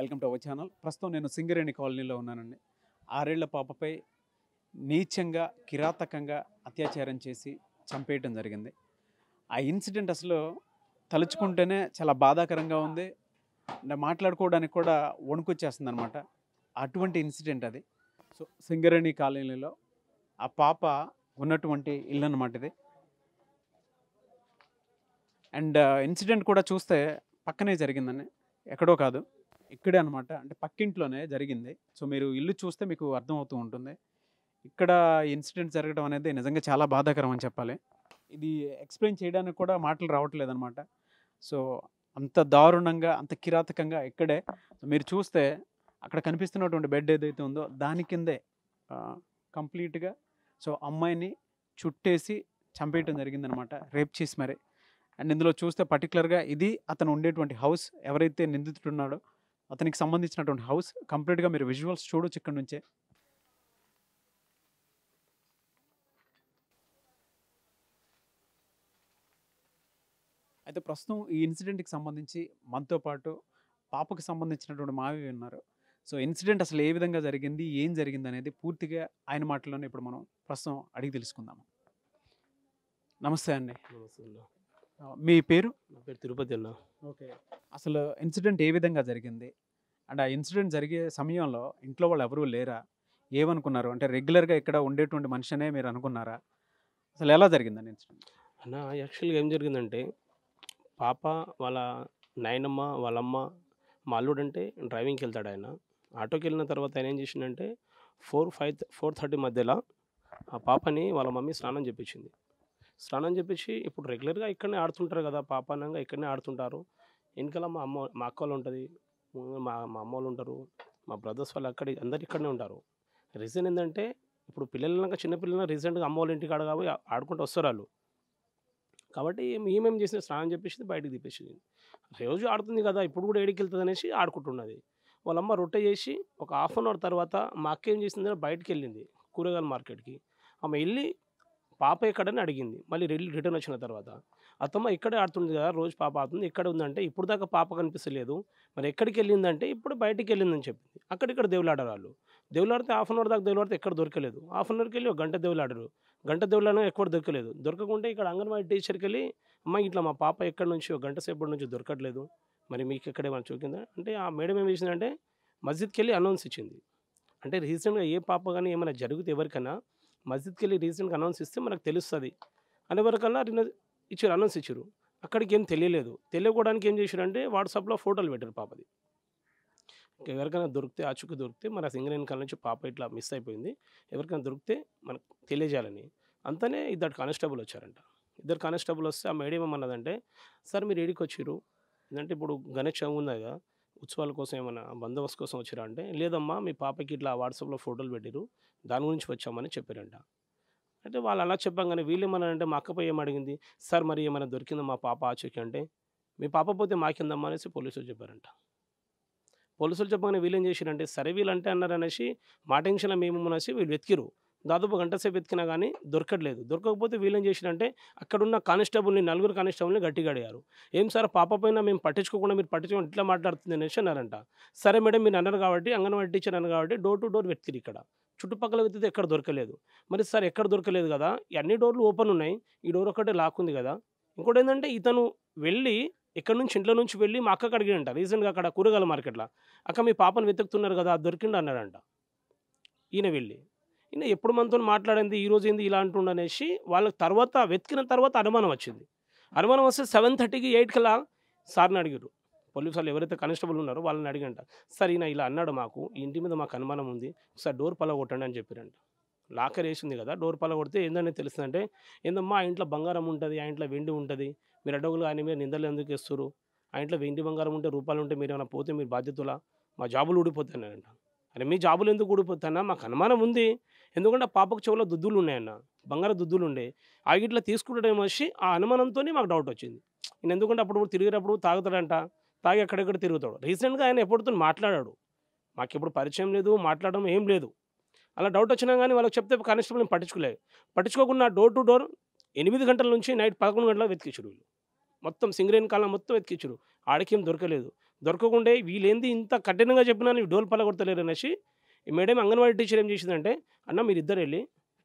welcome to our channel ప్రస్తుతం నేను సింగరేణి కాలనీలో ఉన్నానండి ఆరేళ్ల పాపపై నీచంగా కిరాతకంగా అత్యాచారం చేసి చంపేయటం జరిగింది ఆ ఇన్సిడెంట్ అసలు తలుచుకుంటేనే చాలా బాధాకరంగా ఉంది అంటే మాట్లాడుకోవడానికి కూడా వణుకొచ్చేస్తుంది అనమాట అటువంటి ఇన్సిడెంట్ అది సో సింగరేణి కాలనీలో ఆ పాప ఉన్నటువంటి ఇల్లు అనమాట ఇది అండ్ ఇన్సిడెంట్ కూడా చూస్తే పక్కనే జరిగిందని ఎక్కడో కాదు ఇక్కడే అనమాట అంటే పక్కింట్లోనే జరిగింది సో మీరు ఇల్లు చూస్తే మీకు అర్థమవుతూ ఉంటుంది ఇక్కడ ఇన్సిడెంట్ జరగడం అనేది నిజంగా చాలా బాధాకరం అని చెప్పాలి ఇది ఎక్స్ప్లెయిన్ చేయడానికి కూడా మాటలు రావట్లేదు అనమాట సో అంత దారుణంగా అంత కిరాతకంగా ఇక్కడే మీరు చూస్తే అక్కడ కనిపిస్తున్నటువంటి బెడ్ ఏదైతే ఉందో దాని కిందే కంప్లీట్గా సో అమ్మాయిని చుట్టేసి చంపేయటం జరిగిందనమాట రేప్ చేసి మరి అండ్ ఇందులో చూస్తే పర్టికులర్గా ఇది అతను ఉండేటువంటి హౌస్ ఎవరైతే నిందితుడున్నాడో అతనికి సంబంధించినటువంటి హౌస్ కంప్లీట్గా మీరు విజువల్స్ చూడొచ్చు ఇక్కడ నుంచే అయితే ప్రస్తుతం ఈ ఇన్సిడెంట్కి సంబంధించి మనతో పాటు పాపకు సంబంధించినటువంటి మావి ఉన్నారు సో ఇన్సిడెంట్ అసలు ఏ విధంగా జరిగింది ఏం జరిగింది అనేది పూర్తిగా ఆయన మాటల్లోనే ఇప్పుడు మనం ప్రస్తుతం అడిగి తెలుసుకుందాము నమస్తే అండి మీ పేరు నా పేరు తిరుపతి అన్న ఓకే అసలు ఇన్సిడెంట్ ఏ విధంగా జరిగింది అండ్ ఆ ఇన్సిడెంట్ జరిగే సమయంలో ఇంట్లో వాళ్ళు ఎవరూ లేరా ఏమనుకున్నారు అంటే రెగ్యులర్గా ఇక్కడ ఉండేటువంటి మనిషినే మీరు అనుకున్నారా అసలు ఎలా జరిగిందండి ఇన్సిడెంట్ అన్న యాక్చువల్గా ఏం జరిగిందంటే పాప వాళ్ళ నాయనమ్మ వాళ్ళమ్మ మా అల్లుడు అంటే డ్రైవింగ్కి వెళ్తాడు ఆయన ఆటోకి వెళ్ళిన తర్వాత ఆయన ఏం చేసిందంటే ఫోర్ ఫైవ్ ఫోర్ థర్టీ మధ్యలో ఆ పాపని వాళ్ళ మమ్మీ స్నానం చెప్పించింది స్నానం చెప్పించి ఇప్పుడు రెగ్యులర్గా ఇక్కడనే ఆడుతుంటారు కదా పాప ఇక్కడనే ఆడుతుంటారు వెనకాల మా అమ్మ మా అక్క వాళ్ళు ఉంటుంది మా మా అమ్మ వాళ్ళు ఉంటారు మా బ్రదర్స్ వాళ్ళు అక్కడ అందరు ఇక్కడనే ఉంటారు రీజన్ ఏంటంటే ఇప్పుడు పిల్లలక చిన్నపిల్లల రీసెంట్గా అమ్మ వాళ్ళ ఇంటికాడ కాబట్టి ఆడుకుంటూ వస్తారు వాళ్ళు కాబట్టి మేమేం చేసిన స్నానం చెప్పేసి బయటకు తీపేసింది రోజు ఆడుతుంది కదా ఇప్పుడు కూడా ఏడికి వెళ్తుంది అనేసి ఆడుకుంటున్నది వాళ్ళమ్మ రొట్టె చేసి ఒక హాఫ్ అన్ అవర్ తర్వాత మా అక్క ఏం చేసిందంటే బయటకు వెళ్ళింది కూరగాయల మార్కెట్కి ఆమె వెళ్ళి పాప ఎక్కడని అడిగింది మళ్ళీ రిటర్న్ వచ్చిన తర్వాత అత్తమ్మ ఇక్కడే ఆడుతుంది కదా రోజు పాప ఆడుతుంది ఇక్కడ ఉందంటే ఇప్పుడు దాకా పాప కనిపిస్తలేదు మరి ఎక్కడికి వెళ్ళిందంటే ఇప్పుడు బయటికి వెళ్ళిందని చెప్పింది అక్కడిక్కడ దేవులాడారు వాళ్ళు దేవులాడితే హాఫ్ అన్ అవర్ దాకా దేవులాడితే ఎక్కడ దొరకలేదు హాఫ్ అన్ అవర్కి వెళ్ళి ఒక గంట దేవులాడరు గంట దేవులాడడం ఎక్కడ దొరకలేదు దొరకకుండా ఇక్కడ అంగన్వాడీ టీచర్కి వెళ్ళి అమ్మ ఇట్లా మా పాప ఎక్కడి నుంచి ఒక గంట సేపటి నుంచి దొరకట్లేదు మరి మీకు ఎక్కడే మనం చూపిందా అంటే ఆ మేడం ఏం చేసిందంటే మస్జిద్కి వెళ్ళి అనౌన్స్ ఇచ్చింది అంటే రీసెంట్గా ఏ పాప కానీ ఏమైనా జరిగితే ఎవరికైనా మస్జిద్కి వెళ్ళి రీసెంట్గా అనౌన్స్ ఇస్తే మనకు తెలుస్తుంది అనే వరకల్లా ఇచ్చారు అనౌన్స్ ఇచ్చారు అక్కడికి ఏం తెలియలేదు తెలియకోవడానికి ఏం అంటే వాట్సాప్లో ఫోటోలు పెట్టారు పాపది ఎవరికైనా దొరికితే చుక్క దొరికితే మన సింగర్ ఎన్నికల నుంచి పాప ఇట్లా మిస్ అయిపోయింది ఎవరికైనా దొరికితే మనకు తెలియజేయాలని అంతనే ఇద్దరు కానిస్టేబుల్ వచ్చారంట ఇద్దరు కానిస్టేబుల్ వస్తే ఆ మేడం ఏమన్నదంటే సార్ మీరు ఏడికి వచ్చారు ఏంటంటే ఇప్పుడు గణేష్ చౌ కదా ఉత్సవాల కోసం ఏమైనా బందోబస్తు కోసం వచ్చారా అంటే లేదమ్మా మీ పాపకి ఇట్లా వాట్సాప్లో ఫోటోలు పెట్టిరు దాని గురించి వచ్చామని చెప్పారంట అంటే వాళ్ళు అలా చెప్పాం కానీ అంటే మా అక్కపై ఏమడిగింది సార్ మరి ఏమైనా దొరికిందా మా పాప ఆచూకీ అంటే మీ పాప పోతే మాకిందమ్మా అనేసి పోలీసులు చెప్పారంట పోలీసులు చెప్పగానే వీళ్ళేం చేశారంటే సరే వీళ్ళంటే అన్నారనేసి మాటించిన మేము అనేసి వీళ్ళు వెతికిరు దాదాపు గంట సేపు ఎత్తికినా కానీ దొరకట్లేదు దొరకకపోతే వీళ్ళేం అక్కడ అక్కడున్న కానిస్టేబుల్ని నలుగురు కానిస్టేబుల్ని గట్టిగా అడిగారు ఏం సార్ పాప పైన మేము పట్టించుకోకుండా మీరు పట్టించుకుని ఇట్లా మాట్లాడుతుంది అనేసి అన్నారంట సరే మేడం మీరు అన్నారు కాబట్టి అంగన్వాడీ టీచర్ అన్నారు కాబట్టి డోర్ టు డోర్ వెతికి ఇక్కడ చుట్టుపక్కల వెతితే ఎక్కడ దొరకలేదు మరి సార్ ఎక్కడ దొరకలేదు కదా అన్ని డోర్లు ఓపెన్ ఉన్నాయి ఈ డోర్ ఒకటే లాక్ ఉంది కదా ఇంకోటి ఏంటంటే ఇతను వెళ్ళి ఇక్కడ నుంచి ఇంట్లో నుంచి వెళ్ళి మా అక్కకి అడిగినంట రీసెంట్గా అక్కడ కూరగాయల మార్కెట్లో అక్క మీ పాపను వెతుకుతున్నారు కదా దొరికిండు అన్నాడంట ఈయన వెళ్ళి ఇంకా ఎప్పుడు మనతో మాట్లాడింది ఈరోజు ఏంది ఇలా అంటుండ అనేసి వాళ్ళకి తర్వాత వెతికిన తర్వాత అనుమానం వచ్చింది అనుమానం వస్తే సెవెన్ థర్టీకి ఎయిట్ కల్లా సార్ని అడిగారు పోలీసు వాళ్ళు ఎవరైతే కానిస్టేబుల్ ఉన్నారో వాళ్ళని అడిగంట సార్ ఈయన ఇలా అన్నాడు మాకు ఇంటి మీద మాకు అనుమానం ఉంది సార్ డోర్ పల కొట్టండి అని చెప్పారంట లాకర్ వేసింది కదా డోర్ పల కొడితే ఏందని అంటే ఏందమ్మా ఆ ఇంట్లో బంగారం ఉంటుంది ఆ ఇంట్లో వెండి ఉంటుంది మీరు అడవులు కానీ మీరు నిందలు ఎందుకు వేస్తారు ఆ ఇంట్లో వెండి బంగారం ఉంటే రూపాయలు ఉంటే మీరు ఏమైనా పోతే మీరు బాధ్యతలా మా జాబులు ఊడిపోతానంట అరే మీ జాబులు ఎందుకు ఊడిపోతానా మాకు అనుమానం ఉంది ఎందుకంటే ఆ పాపకు చెవులో దుద్దులు ఉన్నాయన్న బంగారు దుద్దులు ఉండే ఆ గిట్లా తీసుకుంటాడేమో మనిషి ఆ అనుమానంతోనే మాకు డౌట్ వచ్చింది నేను ఎందుకంటే అప్పుడు తిరిగేటప్పుడు తాగుతాడంట తాగి ఎక్కడెక్కడ తిరుగుతాడు రీసెంట్గా ఆయన ఎప్పుడుతో మాట్లాడాడు మాకు ఎప్పుడు పరిచయం లేదు మాట్లాడడం ఏం లేదు అలా డౌట్ వచ్చినా కానీ వాళ్ళకి చెప్తే కానిస్టేబుల్ నేను పట్టించుకోలేదు పట్టించుకోకుండా డోర్ టు డోర్ ఎనిమిది గంటల నుంచి నైట్ పదకొండు గంటల వెతికించుడు వీళ్ళు మొత్తం సింగరేణి కాలం మొత్తం వెతికించుడు ఆడకేం దొరకలేదు దొరకకుండా వీళ్ళేంది ఇంత కఠినంగా చెప్పినా డోల్ పలగొడతలేరు అనేసి మేడం అంగన్వాడీ టీచర్ ఏం చేసిందంటే అన్న మీరు ఇద్దరు వెళ్ళి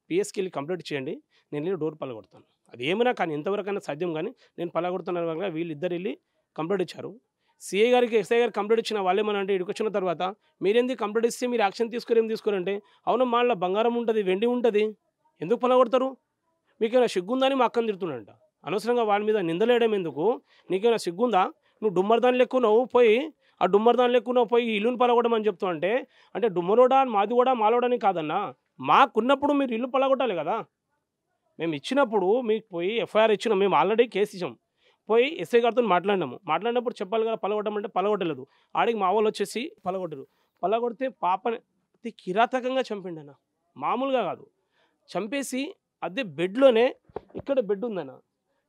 పిఎస్కి వెళ్ళి కంప్లీట్ చేయండి నేను వెళ్ళి డోర్ పలగొడతాను అది ఏమైనా కానీ ఎంతవరకైనా సాధ్యం కానీ నేను పలగొడుతున్నాను కనుక వీళ్ళిద్దరు వెళ్ళి కంప్లీట్ ఇచ్చారు సిఏ గారికి ఎస్ఐ గారు కంప్లీట్ ఇచ్చిన వాళ్ళు ఏమన్నా అంటే ఇక్కడికి వచ్చిన తర్వాత మీరేంది కంప్లీట్ ఇస్తే మీరు యాక్షన్ తీసుకుని ఏం తీసుకోరంటే అవును మాళ్ళ బంగారం ఉంటుంది వెండి ఉంటుంది ఎందుకు పలగొడతారు మీకేమైనా సిగ్గుందని మా అక్కను తిడుతుండంట అనవసరంగా వాళ్ళ మీద నిందలేయడం ఎందుకు నీకేమైనా సిగ్గుందా నువ్వు డుమ్మర్దాన్ని లెక్కున్నావు పోయి ఆ దాని లేకుండా పోయి ఇల్లును పలగొట్టమని చెప్తా అంటే అంటే డుమ్మరోడా మాది కూడా మాలోడని కాదన్నా మాకున్నప్పుడు మీరు ఇల్లు పలగొట్టాలి కదా మేము ఇచ్చినప్పుడు మీకు పోయి ఎఫ్ఐఆర్ ఇచ్చినాం మేము ఆల్రెడీ కేసు ఇచ్చాం పోయి ఎస్ఐ గారితో మాట్లాడినాము మాట్లాడినప్పుడు చెప్పాలి కదా పలగొట్టమంటే పలగొట్టలేదు ఆడికి మా వాళ్ళు వచ్చేసి పలగొట్టరు పలగొడితే పాపని అతి కిరాతకంగా చంపిండన్న మామూలుగా కాదు చంపేసి అదే బెడ్లోనే ఇక్కడ బెడ్ ఉందన్న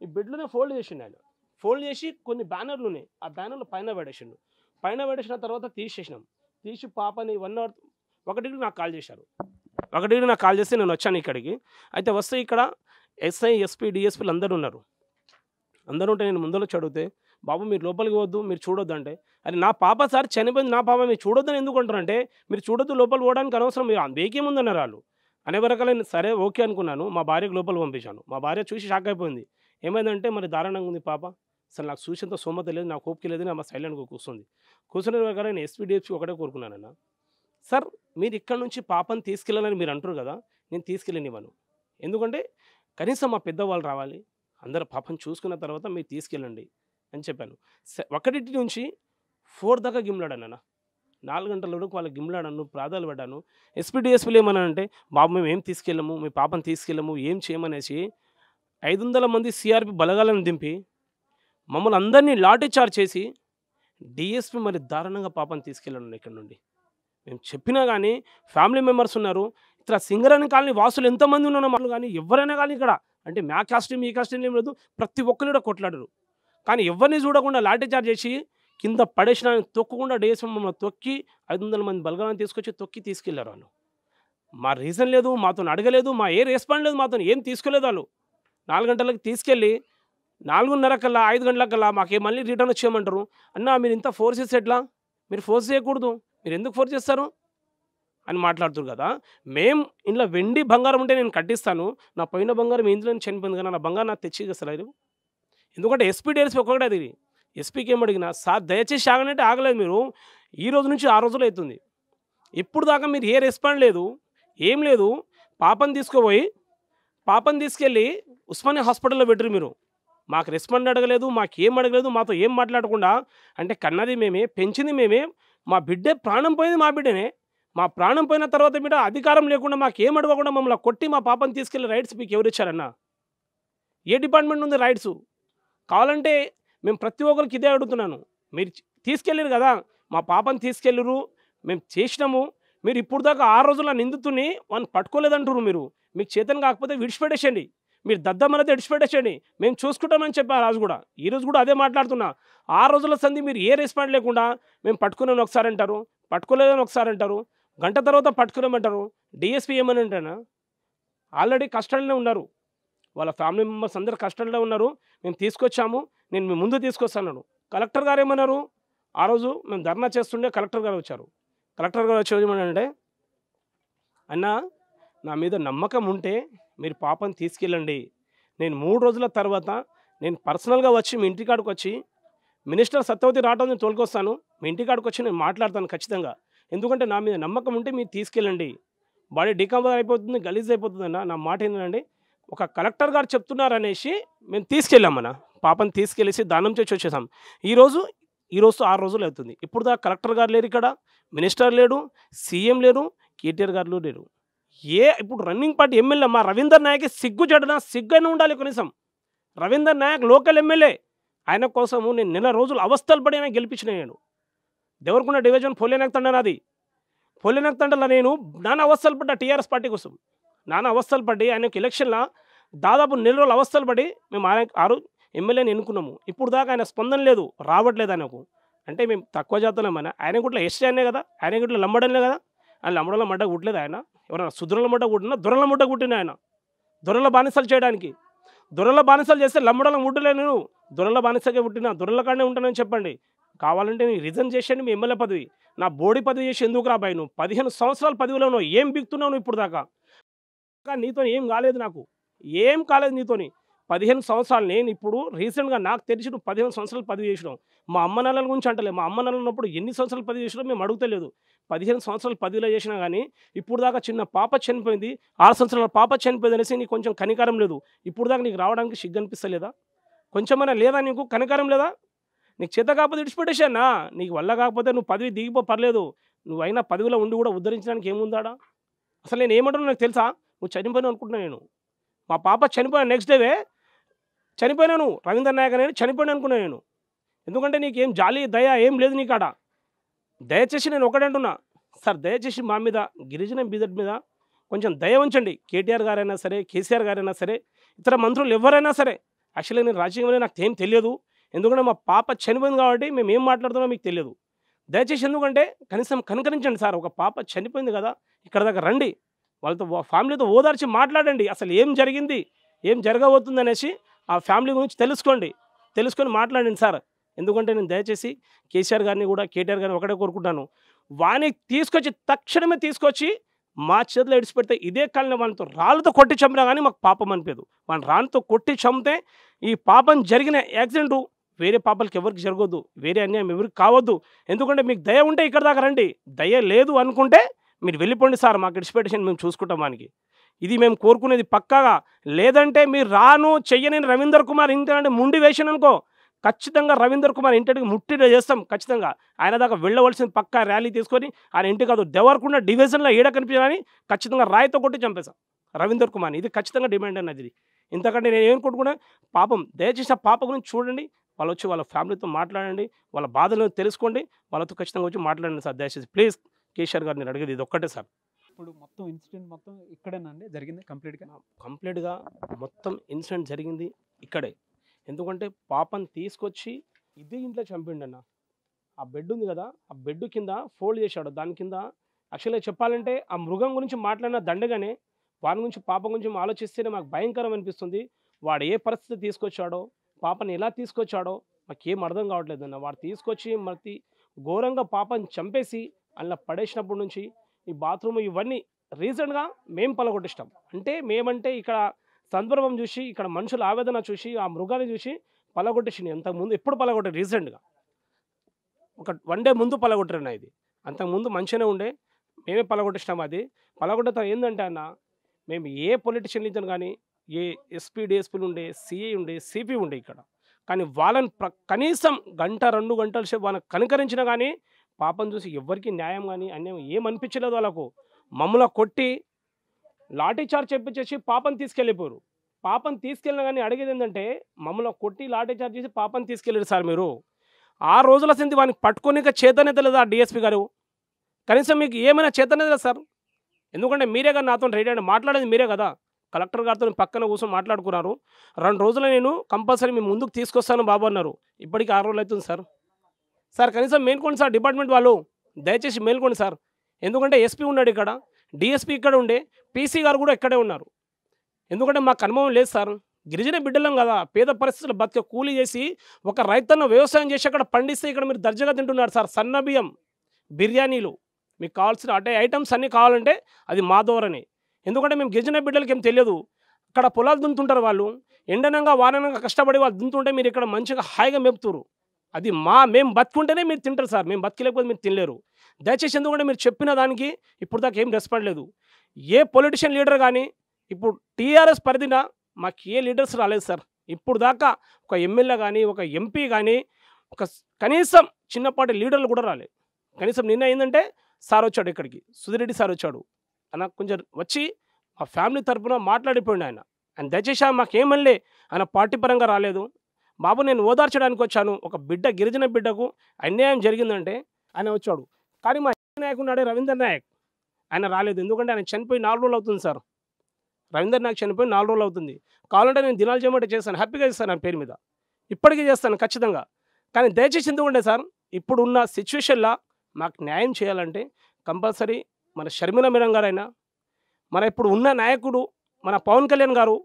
ఈ బెడ్లోనే ఫోల్డ్ చేసిండు ఆయన ఫోల్డ్ చేసి కొన్ని బ్యానర్లు ఉన్నాయి ఆ బ్యానర్లు పైన పడేసిండు పైన పెడిసిన తర్వాత తీసేసినాం తీసి పాపని వన్ అవర్ డిగ్రీ నాకు కాల్ చేశారు డిగ్రీ నాకు కాల్ చేసి నేను వచ్చాను ఇక్కడికి అయితే వస్తే ఇక్కడ ఎస్ఐ ఎస్పీ డిఎస్పీలు అందరూ ఉన్నారు అందరూ ఉంటే నేను ముందులో చదివితే బాబు మీరు లోపలికి పోవద్దు మీరు చూడొద్దు అంటే అది నా పాప సార్ చనిపోయింది నా పాప మీరు అని ఎందుకు అంటే మీరు చూడొద్దు లోపల పోవడానికి అనవసరం మీరు వేకేముందన్నారు వాళ్ళు అనేక రకాలైన సరే ఓకే అనుకున్నాను మా భార్యకు లోపల పంపించాను మా భార్య చూసి షాక్ అయిపోయింది ఏమైందంటే మరి దారుణంగా ఉంది పాప అసలు నాకు సూచంత సోమత లేదు నాకు ఓపిక లేదు నా సైలెంట్గా కూర్చుంది కూర్చునే కానీ నేను ఎస్పీడిఎఫ్సి ఒకటే కోరుకున్నానన్నా సార్ మీరు ఇక్కడ నుంచి పాపను తీసుకెళ్ళాలని మీరు అంటారు కదా నేను తీసుకెళ్ళనివ్వను ఎందుకంటే కనీసం మా పెద్దవాళ్ళు రావాలి అందరు పాపను చూసుకున్న తర్వాత మీరు తీసుకెళ్ళండి అని చెప్పాను ఒకటింటి నుంచి ఫోర్ దాకా గిమ్లాడానన్నా నాలుగు గంటల వరకు వాళ్ళ గిమ్లాడాను ప్రాధాలు పడ్డాను ఎస్పీడిఎస్పీలు ఏమన్నా అంటే బాబు మేము ఏం తీసుకెళ్ళము మీ పాపను తీసుకెళ్ళము ఏం చేయమనేసి ఐదు వందల మంది సిఆర్పి బలగాలను దింపి మమ్మల్ని అందరినీ చార్జ్ చేసి డిఎస్పీ మరి దారుణంగా పాపం తీసుకెళ్ళండి ఇక్కడ నుండి మేము చెప్పినా కానీ ఫ్యామిలీ మెంబర్స్ ఉన్నారు ఇతర అని కాలనీ వాసులు ఎంతమంది ఉన్నారో వాళ్ళు కానీ ఎవరైనా కానీ ఇక్కడ అంటే మ్యా కాస్ట్ మీ కాస్టింగ్ ఏం లేదు ప్రతి ఒక్కరు కూడా కొట్లాడరు కానీ ఎవరిని చూడకుండా చార్జ్ చేసి కింద పడేసిన తొక్కకుండా డిఎస్పీ మమ్మల్ని తొక్కి ఐదు వందల మంది బలగాలను తీసుకొచ్చి తొక్కి తీసుకెళ్లారు వాళ్ళు మా రీజన్ లేదు మాతో అడగలేదు మా ఏ రెస్పాండ్ లేదు మాతో ఏం తీసుకోలేదు వాళ్ళు నాలుగు గంటలకు తీసుకెళ్ళి నాలుగున్నర కల్లా ఐదు గంటల కల్లా మాకే మళ్ళీ రిటర్న్ వచ్చేయమంటారు అన్న మీరు ఇంత ఫోర్స్ చేస్తే ఎట్లా మీరు ఫోర్స్ చేయకూడదు మీరు ఎందుకు ఫోర్స్ చేస్తారు అని మాట్లాడుతురు కదా మేము ఇంట్లో వెండి బంగారం ఉంటే నేను కట్టిస్తాను నా పైన బంగారం ఇందులో చనిపోయింది కానీ నా బంగారం నాకు తెచ్చి ఇస్తారు ఎందుకంటే ఎస్పీ డిఎస్పీ ఒక్కొక్కటే అది ఎస్పీకి ఏం అడిగినా సార్ దయచేసి ఆగనంటే ఆగలేదు మీరు ఈ రోజు నుంచి ఆ రోజులు అవుతుంది ఇప్పుడు దాకా మీరు ఏ రెస్పాండ్ లేదు ఏం లేదు పాపని తీసుకుపోయి పాపని తీసుకెళ్ళి ఉస్మానియా హాస్పిటల్లో పెట్టరు మీరు మాకు రెస్పాండ్ అడగలేదు మాకేం అడగలేదు మాతో ఏం మాట్లాడకుండా అంటే కన్నది మేమే పెంచింది మేమే మా బిడ్డే ప్రాణం పోయింది మా బిడ్డనే మా ప్రాణం పోయిన తర్వాత మీద అధికారం లేకుండా మాకేం అడగకుండా మమ్మల్ని కొట్టి మా పాపను తీసుకెళ్లి రైట్స్ మీకు ఎవరు ఇచ్చారన్నా ఏ డిపార్ట్మెంట్ ఉంది రైట్స్ కావాలంటే మేము ప్రతి ఒక్కరికి ఇదే అడుగుతున్నాను మీరు తీసుకెళ్ళారు కదా మా పాపను తీసుకెళ్ళరు మేము చేసినాము మీరు ఇప్పుడు దాకా ఆరు రోజుల నిందుతుని వాళ్ళని పట్టుకోలేదంటారు మీరు మీకు చేతను కాకపోతే విడిచిపెట్టేసండి మీరు దద్దమ్మనది ఎడిచిపెట్టేసేయండి మేము చూసుకుంటామని చెప్పారు రాజు కూడా ఈరోజు కూడా అదే మాట్లాడుతున్నా ఆ రోజుల సంధి మీరు ఏ రెస్పాండ్ లేకుండా మేము పట్టుకున్నాను ఒకసారి అంటారు పట్టుకోలేదని ఒకసారి అంటారు గంట తర్వాత పట్టుకున్నామంటారు డిఎస్పీ ఏమని అంటేనా ఆల్రెడీ కష్టాలనే ఉన్నారు వాళ్ళ ఫ్యామిలీ మెంబర్స్ అందరు కష్టాలనే ఉన్నారు మేము తీసుకొచ్చాము నేను మీ ముందు తీసుకొస్తాను కలెక్టర్ గారు ఏమన్నారు ఆ రోజు మేము ధర్నా చేస్తుండే కలెక్టర్ గారు వచ్చారు కలెక్టర్ గారు వచ్చేది ఏమంటే అన్న నా మీద నమ్మకం ఉంటే మీరు పాపను తీసుకెళ్ళండి నేను మూడు రోజుల తర్వాత నేను పర్సనల్గా వచ్చి మీ ఇంటికాడికి వచ్చి మినిస్టర్ సత్యవతి రావటం నేను తోలుకొస్తాను మీ ఇంటికాడికి వచ్చి నేను మాట్లాడతాను ఖచ్చితంగా ఎందుకంటే నా మీద నమ్మకం ఉంటే మీరు తీసుకెళ్ళండి బాడీ డికంపోజ్ అయిపోతుంది గలీజ్ అయిపోతుందన్న నా మాట ఏంటండి ఒక కలెక్టర్ గారు చెప్తున్నారనేసి మేము తీసుకెళ్ళామన్న పాపను తీసుకెళ్ళేసి దానం చేసి వచ్చేసాం ఈరోజు ఈరోజు ఆరు రోజులు అవుతుంది ఇప్పుడు దాకా కలెక్టర్ గారు లేరు ఇక్కడ మినిస్టర్ లేడు సీఎం లేరు కేటీఆర్ గారు లేరు ఏ ఇప్పుడు రన్నింగ్ పార్టీ ఎమ్మెల్యే మా రవీందర్ నాయక్ సిగ్గు జడనా సిగ్గైనా ఉండాలి కనీసం రవీందర్ నాయక్ లోకల్ ఎమ్మెల్యే ఆయన కోసము నేను నెల రోజులు అవస్థలు పడి ఆయన గెలిపించిన నేను దేవరకొండ డివిజన్ పోలేనక తండ నాది పోలేనక తండలో నేను నాన్న అవస్థలు పడ్డా టీఆర్ఎస్ పార్టీ కోసం నాన్న అవస్థలు పడి ఆయనకు ఎలక్షన్లో దాదాపు నెల రోజులు అవస్థలు పడి మేము ఆయన ఆరు ఎమ్మెల్యేని ఎన్నుకున్నాము ఇప్పుడు దాకా ఆయన స్పందన లేదు రావట్లేదు ఆయనకు అంటే మేము తక్కువ జాతలేమని ఆయన గుట్ల ఎస్టీ అనే కదా ఆయన గుట్ల లంబడంలే కదా ఆయన అమ్మడల మడ్డ కుట్టలేదు ఆయన ఎవరైనా శుద్రుల మంట కుట్టినా దొరల ముడ్డ కుట్టిన ఆయన దొరల బానిసలు చేయడానికి దొరల బానిసలు చేస్తే లమ్మడల ముడ్డలే నేను దొరల బానిసగా పుట్టినా దొరల కాడనే ఉంటానని చెప్పండి కావాలంటే నేను రిజైన్ చేశాను మీ ఎమ్మెల్యే పదవి నా బోడి పదవి చేసి ఎందుకు రాబాయి నువ్వు పదిహేను సంవత్సరాల పదవిలో నువ్వు ఏం బిక్తున్నావు నువ్వు ఇప్పుడు దాకా నీతో ఏం కాలేదు నాకు ఏం కాలేదు నీతోని పదిహేను సంవత్సరాలు నేను ఇప్పుడు రీసెంట్గా నాకు తెలిసి నువ్వు పదిహేను సంవత్సరాలు పదవి చేసినావు మా అమ్మ నాన్నల గురించి అంటలే మా అమ్మ నాన్నలు ఉన్నప్పుడు ఎన్ని సంవత్సరాలు పది చేసినా మేము అడుగుతలేదు పదిహేను సంవత్సరాలు పదిలో చేసినా కానీ ఇప్పుడు దాకా చిన్న పాప చనిపోయింది ఆరు సంవత్సరాల పాప చనిపోయింది అనేసి నీకు కొంచెం కనికారం లేదు ఇప్పుడు దాకా నీకు రావడానికి సిగ్గు అనిపిస్తలేదా కొంచెమైనా లేదా నీకు కనికారం లేదా నీకు చేత కాకపోతే ఇడిచిపెట్టేశానా నీకు వల్ల కాకపోతే నువ్వు పదవి దిగిపో పర్లేదు నువ్వైనా పదవిలో ఉండి కూడా ఉద్ధరించడానికి ఏముందాడా అసలు నేను ఏమంటున్నా నాకు తెలుసా నువ్వు చనిపోయినా అనుకుంటున్నా నేను మా పాప చనిపోయిన నెక్స్ట్ డేవే చనిపోయినాను రవీంద్ర నాయక్ అనేది చనిపోయినా అనుకున్నాను నేను ఎందుకంటే నీకేం జాలి దయ ఏం లేదు నీకాడ దయచేసి నేను ఒకడంటున్నా సార్ దయచేసి మా మీద గిరిజన బీజెట్ మీద కొంచెం దయ ఉంచండి కేటీఆర్ గారైనా సరే కేసీఆర్ గారైనా సరే ఇతర మంత్రులు ఎవరైనా సరే యాక్చువల్గా నేను రాజకీయంలో నాకు ఏం తెలియదు ఎందుకంటే మా పాప చనిపోయింది కాబట్టి మేము ఏం మాట్లాడుతున్నా మీకు తెలియదు దయచేసి ఎందుకంటే కనీసం కనుకరించండి సార్ ఒక పాప చనిపోయింది కదా ఇక్కడ దాకా రండి వాళ్ళతో ఫ్యామిలీతో ఓదార్చి మాట్లాడండి అసలు ఏం జరిగింది ఏం జరగబోతుంది అనేసి ఆ ఫ్యామిలీ గురించి తెలుసుకోండి తెలుసుకొని మాట్లాడండి సార్ ఎందుకంటే నేను దయచేసి కేసీఆర్ గారిని కూడా కేటీఆర్ గారిని ఒకటే కోరుకుంటాను వాణి తీసుకొచ్చి తక్షణమే తీసుకొచ్చి మా చేతిలో ఇడిచిపెడితే ఇదే కాలంలో వాళ్ళతో రాళ్ళతో కొట్టి చంపినా కానీ మాకు పాపం అనిపేదు వాళ్ళ రాళ్ళతో కొట్టి చంపితే ఈ పాపం జరిగిన యాక్సిడెంటు వేరే పాపలకి ఎవరికి జరగదు వేరే అన్యాయం ఎవరికి కావద్దు ఎందుకంటే మీకు దయ ఉంటే ఇక్కడ దాకా రండి దయ లేదు అనుకుంటే మీరు వెళ్ళిపోండి సార్ మాకు ఇడిచిపెట్టేషన్ మేము చూసుకుంటాం వానికి ఇది మేము కోరుకునేది పక్కాగా లేదంటే మీరు రాను చెయ్యనని రవీందర్ కుమార్ ఇంత అంటే ముండి వేసాను అనుకో ఖచ్చితంగా రవీందర్ కుమార్ ఇంటికి ముట్టి చేస్తాం ఖచ్చితంగా ఆయన దాకా వెళ్ళవలసిన పక్కా ర్యాలీ తీసుకొని ఆయన ఇంటి కాదు దెవరకుండా డివిజన్లో ఈడ కనిపించాలని ఖచ్చితంగా రాయితో కొట్టి చంపేశాం రవీందర్ కుమార్ ఇది ఖచ్చితంగా డిమాండ్ అన్నది ఇది ఇంతకంటే నేను ఏమనుకుంటున్నా పాపం దయచేసి ఆ పాప గురించి చూడండి వాళ్ళు వచ్చి వాళ్ళ ఫ్యామిలీతో మాట్లాడండి వాళ్ళ బాధలను తెలుసుకోండి వాళ్ళతో ఖచ్చితంగా వచ్చి మాట్లాడండి సార్ దయచేసి ప్లీజ్ కేసీఆర్ గారు నేను అడిగేది ఇది ఒక్కటే సార్ ఇప్పుడు మొత్తం ఇన్సిడెంట్ మొత్తం అండి జరిగింది కంప్లీట్గా కంప్లీట్గా మొత్తం ఇన్సిడెంట్ జరిగింది ఇక్కడే ఎందుకంటే పాపను తీసుకొచ్చి ఇదే ఇంట్లో చంపిండన్న ఆ బెడ్ ఉంది కదా ఆ బెడ్ కింద ఫోల్డ్ చేశాడు దాని కింద యాక్చువల్గా చెప్పాలంటే ఆ మృగం గురించి మాట్లాడిన దండగానే వాని గురించి పాపం గురించి ఆలోచిస్తేనే మాకు భయంకరం అనిపిస్తుంది వాడు ఏ పరిస్థితి తీసుకొచ్చాడో పాపని ఎలా తీసుకొచ్చాడో మాకేం అర్థం కావట్లేదు అన్న వాడు తీసుకొచ్చి మరి ఘోరంగా పాపని చంపేసి అలా పడేసినప్పటి నుంచి ఈ బాత్రూమ్ ఇవన్నీ రీసెంట్గా మేము పలగొట్టిస్తాం అంటే మేమంటే ఇక్కడ సందర్భం చూసి ఇక్కడ మనుషుల ఆవేదన చూసి ఆ మృగాన్ని చూసి పలగొట్టేసింది అంతకుముందు ఎప్పుడు పలగొట్ట రీసెంట్గా ఒక వన్ డే ముందు పలగొట్టిన ఇది అంతకుముందు మంచిగానే ఉండే మేమే పలగొట్టేసినాం అది పలగొట్టడం ఏంటంటే అన్న మేము ఏ పొలిటీషియన్ ఇచ్చాను కానీ ఏ ఎస్పీ డిఎస్పీలు ఉండే సిఐ ఉండే సిపి ఉండే ఇక్కడ కానీ వాళ్ళని కనీసం గంట రెండు గంటల సేపు వాళ్ళని కనుకరించినా కానీ పాపం చూసి ఎవరికి న్యాయం కానీ అన్యాయం ఏమనిపించలేదు వాళ్ళకు మమ్మల కొట్టి లాఠీ చార్జ్ చెప్పించేసి పాపను తీసుకెళ్ళిపోరు పాపను తీసుకెళ్ళిన కానీ అడిగేది ఏంటంటే మమ్మల్ని కొట్టి లాఠీ చార్జ్ చేసి పాపను తీసుకెళ్ళారు సార్ మీరు ఆ రోజుల సంది వాడిని పట్టుకొని చేతనే తెలియదు ఆ డిఎస్పీ గారు కనీసం మీకు ఏమైనా చేతనే తెలియదు సార్ ఎందుకంటే మీరే కదా నాతో రెడీ అండి మాట్లాడేది మీరే కదా కలెక్టర్ గారితో పక్కన కూర్చొని మాట్లాడుకున్నారు రెండు రోజులు నేను కంపల్సరీ మీ ముందుకు తీసుకొస్తాను బాబు అన్నారు ఇప్పటికీ ఆరు రోజులు అవుతుంది సార్ సార్ కనీసం మేల్కోండి సార్ డిపార్ట్మెంట్ వాళ్ళు దయచేసి మేల్కోండి సార్ ఎందుకంటే ఎస్పీ ఉన్నాడు ఇక్కడ డిఎస్పీ ఇక్కడ ఉండే పీసీ గారు కూడా ఇక్కడే ఉన్నారు ఎందుకంటే మాకు అనుభవం లేదు సార్ గిరిజన బిడ్డలం కదా పేద పరిస్థితులు బతిక కూలి చేసి ఒక రైతన్న వ్యవసాయం చేసి అక్కడ పండిస్తే ఇక్కడ మీరు దర్జాగా తింటున్నారు సార్ సన్న బియ్యం బిర్యానీలు మీకు కావాల్సిన అంటే ఐటమ్స్ అన్నీ కావాలంటే అది మా దోరని ఎందుకంటే మేము గిరిజన బిడ్డలకి ఏం తెలియదు అక్కడ పొలాలు దుంతుంటారు వాళ్ళు ఎండనంగా వారనంగా కష్టపడి వాళ్ళు దుంతుంటే మీరు ఇక్కడ మంచిగా హాయిగా మేపుతారు అది మా మేము బతుకుంటేనే మీరు తింటారు సార్ మేము బతికలేకపోతే మీరు తినలేరు దయచేసి ఎందుకంటే మీరు చెప్పిన దానికి ఇప్పుడు దాకా ఏం రెస్పాండ్ లేదు ఏ పొలిటిషియన్ లీడర్ కానీ ఇప్పుడు టీఆర్ఎస్ పరిధిన మాకు ఏ లీడర్స్ రాలేదు సార్ ఇప్పుడు దాకా ఒక ఎమ్మెల్యే కానీ ఒక ఎంపీ కానీ ఒక కనీసం చిన్నపాటి లీడర్లు కూడా రాలేదు కనీసం నిన్న ఏంటంటే సార్ వచ్చాడు ఇక్కడికి సుధిరెడ్డి సార్ వచ్చాడు అన్న కొంచెం వచ్చి ఆ ఫ్యామిలీ తరఫున మాట్లాడిపోయిండు ఆయన ఆయన దయచేసి ఏమల్లే ఆయన పార్టీ పరంగా రాలేదు బాబు నేను ఓదార్చడానికి వచ్చాను ఒక బిడ్డ గిరిజన బిడ్డకు అన్యాయం జరిగిందంటే ఆయన వచ్చాడు కానీ మా నాయకు ఉన్నాడే రవీందర్ నాయక్ ఆయన రాలేదు ఎందుకంటే ఆయన చనిపోయి నాలుగు రోజులు అవుతుంది సార్ రవీందర్ నాయక్ చనిపోయి నాలుగు రోజులు అవుతుంది కావాలంటే నేను దినాలు చేయమంటే చేస్తాను హ్యాపీగా చేస్తాను నా పేరు మీద ఇప్పటికీ చేస్తాను ఖచ్చితంగా కానీ దయచేసి ఎందుకుంటే సార్ ఇప్పుడున్న సిచ్యువేషన్లో మాకు న్యాయం చేయాలంటే కంపల్సరీ మన షర్మిల మీరం గారైనా మన ఇప్పుడు ఉన్న నాయకుడు మన పవన్ కళ్యాణ్ గారు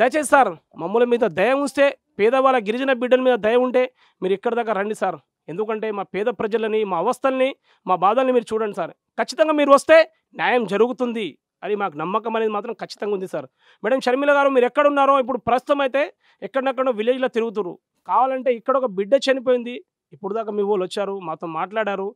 దయచేసి సార్ మమ్మల్ని మీద దయ ఉంటే పేదవాళ్ళ గిరిజన బిడ్డల మీద దయ ఉంటే మీరు ఇక్కడి దాకా రండి సార్ ఎందుకంటే మా పేద ప్రజలని మా అవస్థల్ని మా బాధల్ని మీరు చూడండి సార్ ఖచ్చితంగా మీరు వస్తే న్యాయం జరుగుతుంది అది మాకు నమ్మకం అనేది మాత్రం ఖచ్చితంగా ఉంది సార్ మేడం షర్మిల గారు మీరు ఎక్కడున్నారో ఇప్పుడు ప్రస్తుతం అయితే ఎక్కడెక్కడో విలేజ్లో తిరుగుతురు కావాలంటే ఇక్కడ ఒక బిడ్డ చనిపోయింది ఇప్పుడు దాకా మీ వాళ్ళు వచ్చారు మాతో మాట్లాడారు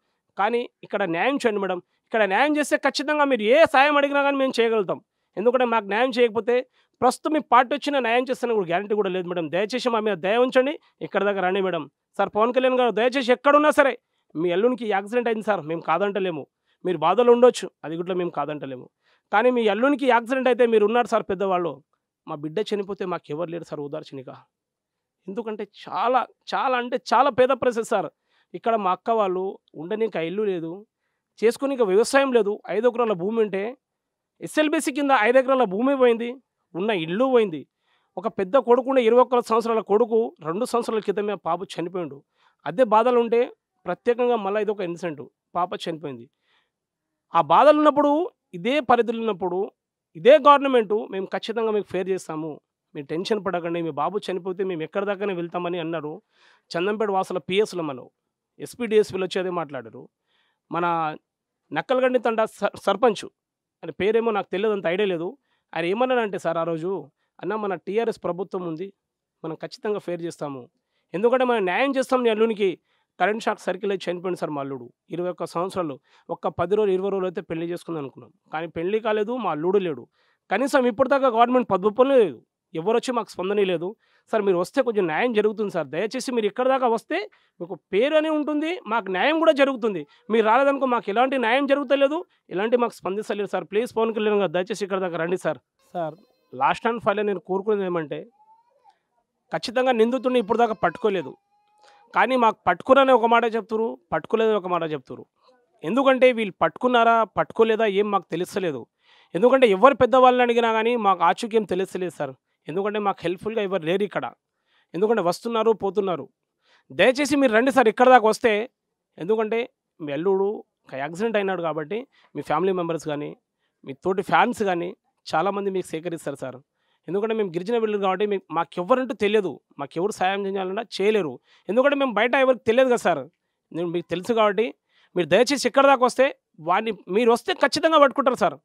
కానీ ఇక్కడ న్యాయం చేయండి మేడం ఇక్కడ న్యాయం చేస్తే ఖచ్చితంగా మీరు ఏ సాయం అడిగినా కానీ మేము చేయగలుగుతాం ఎందుకంటే మాకు న్యాయం చేయకపోతే ప్రస్తుతం మీ పార్టీ వచ్చిన న్యాయం చేస్తాను కూడా గ్యారంటీ కూడా లేదు మేడం దయచేసి మా మీద దయ ఉంచండి ఇక్కడ దాకా రండి మేడం సార్ పవన్ కళ్యాణ్ గారు దయచేసి ఎక్కడున్నా సరే మీ అల్లునికి యాక్సిడెంట్ అయింది సార్ మేము కాదంటలేము మీరు బాధలు ఉండొచ్చు అది కూడా మేము కాదంటలేము కానీ మీ అల్లునికి యాక్సిడెంట్ అయితే మీరు ఉన్నారు సార్ పెద్దవాళ్ళు మా బిడ్డ చనిపోతే మాకు ఎవరు లేరు సార్ ఓదార్చినిక ఎందుకంటే చాలా చాలా అంటే చాలా పేద ప్రసెస్ సార్ ఇక్కడ మా అక్క వాళ్ళు ఉండనీక ఇల్లు లేదు చేసుకుని ఇంకా వ్యవసాయం లేదు ఐదు ఎకరాల భూమి ఉంటే ఎస్ఎల్బీసీ కింద ఐదు ఎకరాల భూమి పోయింది ఉన్న ఇల్లు పోయింది ఒక పెద్ద కొడుకుండే ఇరవై ఒక్క సంవత్సరాల కొడుకు రెండు సంవత్సరాల క్రితమే పాప చనిపోయిండు అదే బాధలు ఉంటే ప్రత్యేకంగా మళ్ళీ ఇది ఒక ఇన్సిడెంట్ పాప చనిపోయింది ఆ బాధలు ఉన్నప్పుడు ఇదే పరిధులు ఉన్నప్పుడు ఇదే గవర్నమెంటు మేము ఖచ్చితంగా మీకు ఫేర్ చేస్తాము మీరు టెన్షన్ పడకండి మీ బాబు చనిపోతే మేము ఎక్కడి దాకానే వెళ్తామని అన్నారు చందంపేట వాసుల పిఎస్లు మనం ఎస్పీడిఎస్పీలు వచ్చి అదే మాట్లాడారు మన నక్కలగండి తండ సర్పంచ్ ఆయన పేరేమో నాకు తెలియదు అంత ఐడియా లేదు ఆయన ఏమన్నానంటే సార్ ఆ రోజు అన్న మన టీఆర్ఎస్ ప్రభుత్వం ఉంది మనం ఖచ్చితంగా ఫేర్ చేస్తాము ఎందుకంటే మనం న్యాయం చేస్తాం నీ అల్లునికి కరెంట్ షాక్ సర్కిల్ అయితే చనిపోయింది సార్ మా అల్లుడు ఇరవై ఒక్క సంవత్సరాలు ఒక్క పది రోజులు ఇరవై రోజులు అయితే పెళ్లి చేసుకుంది అనుకున్నాం కానీ పెళ్లి కాలేదు మా అల్లుడు లేడు కనీసం ఇప్పటిదాకా గవర్నమెంట్ పద్మపని లేదు ఎవరు వచ్చి మాకు స్పందన లేదు సార్ మీరు వస్తే కొంచెం న్యాయం జరుగుతుంది సార్ దయచేసి మీరు ఇక్కడ దాకా వస్తే మీకు పేరు అని ఉంటుంది మాకు న్యాయం కూడా జరుగుతుంది మీరు రాలేదనుకో మాకు ఎలాంటి న్యాయం జరుగుతలేదు ఎలాంటి మాకు స్పందిస్తలేదు సార్ ప్లీజ్ పవన్ కళ్యాణ్ దయచేసి ఇక్కడ దాకా రండి sir sir last and final నేను కోరుకునేది ఏమంటే ఖచ్చితంగా నిందితుడిని ఇప్పుడు దాకా పట్టుకోలేదు కానీ మాకు పట్టుకున్నానే ఒక మాట చెప్తురు పట్టుకోలేదని ఒక మాట చెప్తురు ఎందుకంటే వీళ్ళు పట్టుకున్నారా పట్టుకోలేదా ఏం మాకు తెలుస్తలేదు ఎందుకంటే ఎవరు పెద్దవాళ్ళని అడిగినా కానీ మాకు ఆచూక్యం తెలుస్తలేదు సార్ ఎందుకంటే మాకు హెల్ప్ఫుల్గా ఎవరు లేరు ఇక్కడ ఎందుకంటే వస్తున్నారు పోతున్నారు దయచేసి మీరు రండి సార్ ఇక్కడ దాకా వస్తే ఎందుకంటే మీ అల్లుడు యాక్సిడెంట్ అయినాడు కాబట్టి మీ ఫ్యామిలీ మెంబర్స్ కానీ మీ తోటి ఫ్యాన్స్ కానీ చాలామంది మీకు సేకరిస్తారు సార్ ఎందుకంటే మేము గిరిజన బిల్డర్ కాబట్టి మీకు మాకెవరంటూ తెలియదు మాకెవరు సాయం చేయాలన్నా చేయలేరు ఎందుకంటే మేము బయట ఎవరికి తెలియదు కదా సార్ నేను మీకు తెలుసు కాబట్టి మీరు దయచేసి ఎక్కడ దాకా వస్తే వాడిని మీరు వస్తే ఖచ్చితంగా పట్టుకుంటారు సార్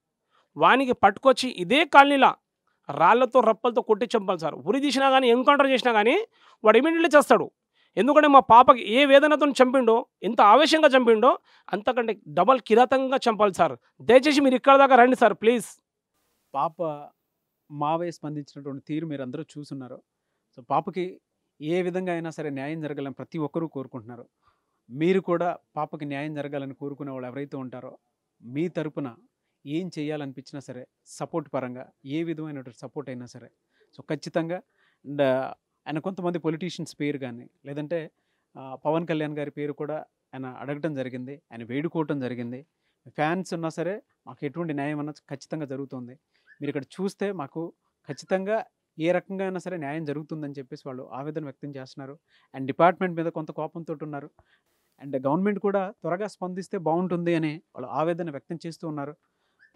వానికి పట్టుకొచ్చి ఇదే కాలనీలా రాళ్లతో రప్పలతో కొట్టి చంపాలి సార్ ఉరి తీసినా కానీ ఎన్కౌంటర్ చేసినా కానీ వాడు ఇమీడియట్లీ చేస్తాడు ఎందుకంటే మా పాపకి ఏ వేదనతో చంపిండో ఎంత ఆవేశంగా చంపిండో అంతకంటే డబల్ కిరాతంగా చంపాలి సార్ దయచేసి మీరు ఇక్కడ దాకా రండి సార్ ప్లీజ్ పాప మావయ్య స్పందించినటువంటి తీరు మీరు అందరూ చూసున్నారు సో పాపకి ఏ విధంగా అయినా సరే న్యాయం జరగాలని ప్రతి ఒక్కరూ కోరుకుంటున్నారు మీరు కూడా పాపకి న్యాయం జరగాలని కోరుకునే వాళ్ళు ఎవరైతే ఉంటారో మీ తరపున ఏం చేయాలనిపించినా సరే సపోర్ట్ పరంగా ఏ విధమైనటువంటి సపోర్ట్ అయినా సరే సో ఖచ్చితంగా అండ్ ఆయన కొంతమంది పొలిటీషియన్స్ పేరు కానీ లేదంటే పవన్ కళ్యాణ్ గారి పేరు కూడా ఆయన అడగటం జరిగింది ఆయన వేడుకోవటం జరిగింది ఫ్యాన్స్ ఉన్నా సరే మాకు ఎటువంటి న్యాయం అన్నా ఖచ్చితంగా జరుగుతుంది మీరు ఇక్కడ చూస్తే మాకు ఖచ్చితంగా ఏ రకంగా అయినా సరే న్యాయం జరుగుతుందని చెప్పేసి వాళ్ళు ఆవేదన వ్యక్తం చేస్తున్నారు అండ్ డిపార్ట్మెంట్ మీద కొంత కోపంతో ఉన్నారు అండ్ గవర్నమెంట్ కూడా త్వరగా స్పందిస్తే బాగుంటుంది అని వాళ్ళు ఆవేదన వ్యక్తం చేస్తూ ఉన్నారు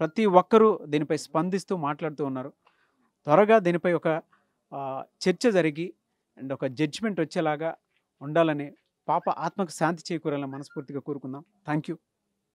ప్రతి ఒక్కరూ దీనిపై స్పందిస్తూ మాట్లాడుతూ ఉన్నారు త్వరగా దీనిపై ఒక చర్చ జరిగి అండ్ ఒక జడ్జిమెంట్ వచ్చేలాగా ఉండాలని పాప ఆత్మకు శాంతి చేకూరాలని మనస్ఫూర్తిగా కోరుకుందాం థ్యాంక్ యూ